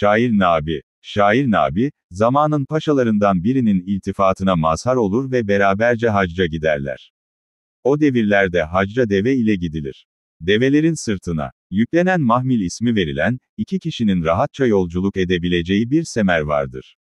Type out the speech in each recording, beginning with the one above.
Şair Nabi Şair Nabi, zamanın paşalarından birinin iltifatına mazhar olur ve beraberce hacca giderler. O devirlerde hacca deve ile gidilir. Develerin sırtına, yüklenen mahmil ismi verilen, iki kişinin rahatça yolculuk edebileceği bir semer vardır.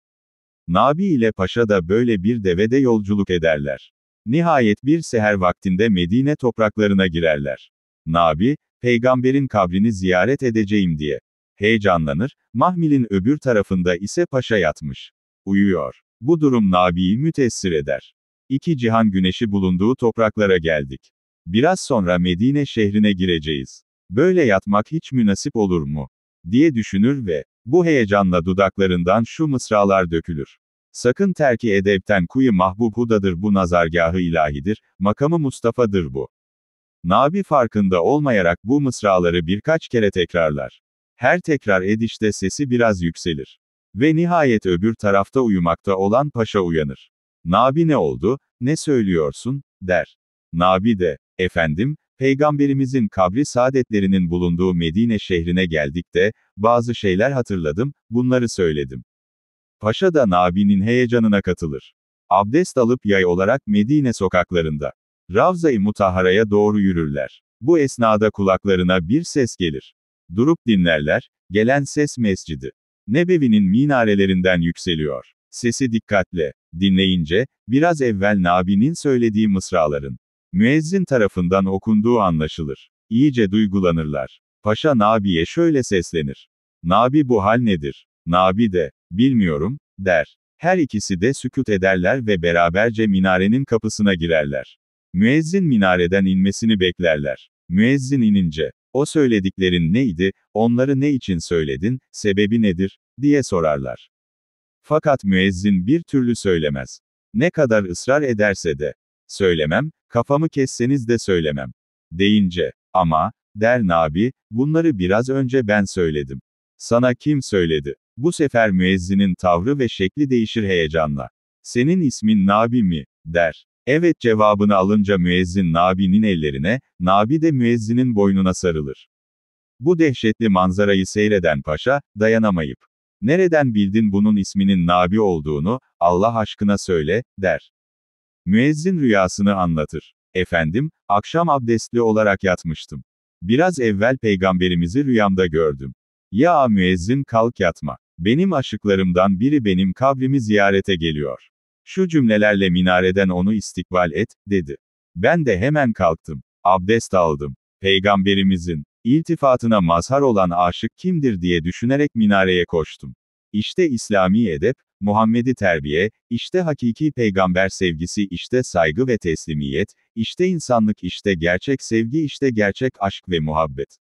Nabi ile Paşa da böyle bir devede yolculuk ederler. Nihayet bir seher vaktinde Medine topraklarına girerler. Nabi, peygamberin kabrini ziyaret edeceğim diye, Heyecanlanır, Mahmil'in öbür tarafında ise paşa yatmış. Uyuyor. Bu durum Nabi'yi mütesir eder. İki cihan güneşi bulunduğu topraklara geldik. Biraz sonra Medine şehrine gireceğiz. Böyle yatmak hiç münasip olur mu? diye düşünür ve, bu heyecanla dudaklarından şu mısralar dökülür. Sakın terki edepten kuyu mahbub hudadır bu nazargahı ilahidir, makamı Mustafa'dır bu. Nabi farkında olmayarak bu mısraları birkaç kere tekrarlar. Her tekrar edişte sesi biraz yükselir. Ve nihayet öbür tarafta uyumakta olan paşa uyanır. Nabi ne oldu, ne söylüyorsun, der. Nabi de, efendim, Peygamberimizin kabri saadetlerinin bulunduğu Medine şehrine geldik de, bazı şeyler hatırladım, bunları söyledim. Paşa da Nabi'nin heyecanına katılır. Abdest alıp yay olarak Medine sokaklarında. Ravza-i Mutahara'ya doğru yürürler. Bu esnada kulaklarına bir ses gelir. Durup dinlerler, gelen ses mescidi. Nebevi'nin minarelerinden yükseliyor. Sesi dikkatle, dinleyince, biraz evvel Nabi'nin söylediği mısraların, müezzin tarafından okunduğu anlaşılır. İyice duygulanırlar. Paşa Nabi'ye şöyle seslenir. Nabi bu hal nedir? Nabi de, bilmiyorum, der. Her ikisi de sükut ederler ve beraberce minarenin kapısına girerler. Müezzin minareden inmesini beklerler. Müezzin inince, o söylediklerin neydi, onları ne için söyledin, sebebi nedir, diye sorarlar. Fakat müezzin bir türlü söylemez. Ne kadar ısrar ederse de. Söylemem, kafamı kesseniz de söylemem. Deyince, ama, der Nabi, bunları biraz önce ben söyledim. Sana kim söyledi? Bu sefer müezzinin tavrı ve şekli değişir heyecanla. Senin ismin Nabi mi, der. Evet cevabını alınca müezzin Nabi'nin ellerine, Nabi de müezzinin boynuna sarılır. Bu dehşetli manzarayı seyreden paşa, dayanamayıp, nereden bildin bunun isminin Nabi olduğunu, Allah aşkına söyle, der. Müezzin rüyasını anlatır. Efendim, akşam abdestli olarak yatmıştım. Biraz evvel peygamberimizi rüyamda gördüm. Ya müezzin kalk yatma. Benim aşıklarımdan biri benim kabrimi ziyarete geliyor. Şu cümlelerle minareden onu istikbal et, dedi. Ben de hemen kalktım. Abdest aldım. Peygamberimizin, iltifatına mazhar olan aşık kimdir diye düşünerek minareye koştum. İşte İslami edep, Muhammed'i terbiye, işte hakiki peygamber sevgisi, işte saygı ve teslimiyet, işte insanlık, işte gerçek sevgi, işte gerçek aşk ve muhabbet.